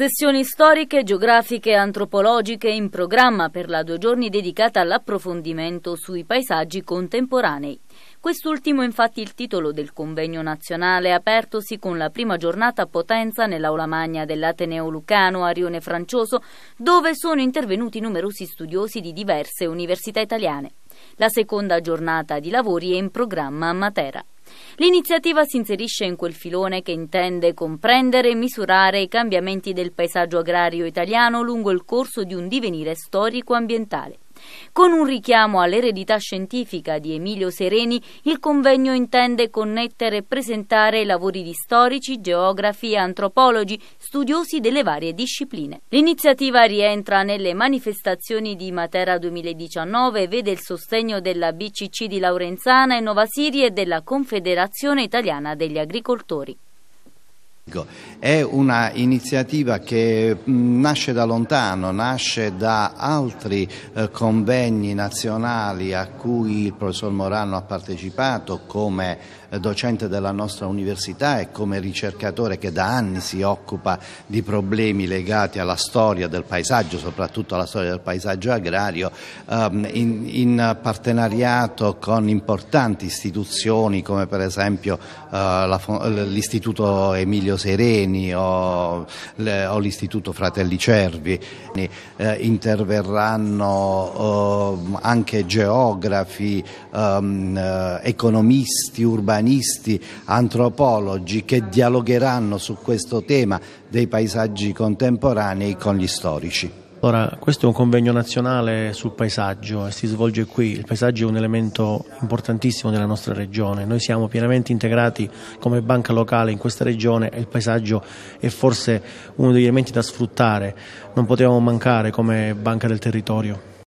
Sessioni storiche, geografiche e antropologiche in programma per la due giorni dedicata all'approfondimento sui paesaggi contemporanei. Quest'ultimo è infatti il titolo del convegno nazionale apertosi con la prima giornata a Potenza nell'aula magna dell'Ateneo Lucano a Rione Francioso, dove sono intervenuti numerosi studiosi di diverse università italiane. La seconda giornata di lavori è in programma a Matera. L'iniziativa si inserisce in quel filone che intende comprendere e misurare i cambiamenti del paesaggio agrario italiano lungo il corso di un divenire storico-ambientale. Con un richiamo all'eredità scientifica di Emilio Sereni, il convegno intende connettere e presentare lavori di storici, geografi, antropologi, studiosi delle varie discipline. L'iniziativa rientra nelle manifestazioni di Matera 2019 e vede il sostegno della BCC di Laurenzana e Nova Sirie e della Confederazione Italiana degli Agricoltori. È un'iniziativa che nasce da lontano, nasce da altri eh, convegni nazionali a cui il professor Morano ha partecipato come eh, docente della nostra università e come ricercatore che da anni si occupa di problemi legati alla storia del paesaggio, soprattutto alla storia del paesaggio agrario, ehm, in, partenariato con importanti istituzioni come per esempio eh, l'Istituto Emilio Sereni o, l'Istituto Fratelli Cervi, eh, interverranno eh, anche geografi, ehm, eh, economisti, urbanisti, antropologi che dialogheranno su questo tema dei paesaggi contemporanei con gli storici. Allora, questo è un convegno nazionale sul paesaggio e si svolge qui. Il paesaggio è un elemento importantissimo della nostra regione. Noi siamo pienamente integrati come banca locale in questa regione e il paesaggio è forse uno degli elementi da sfruttare. Non potevamo mancare come banca del territorio.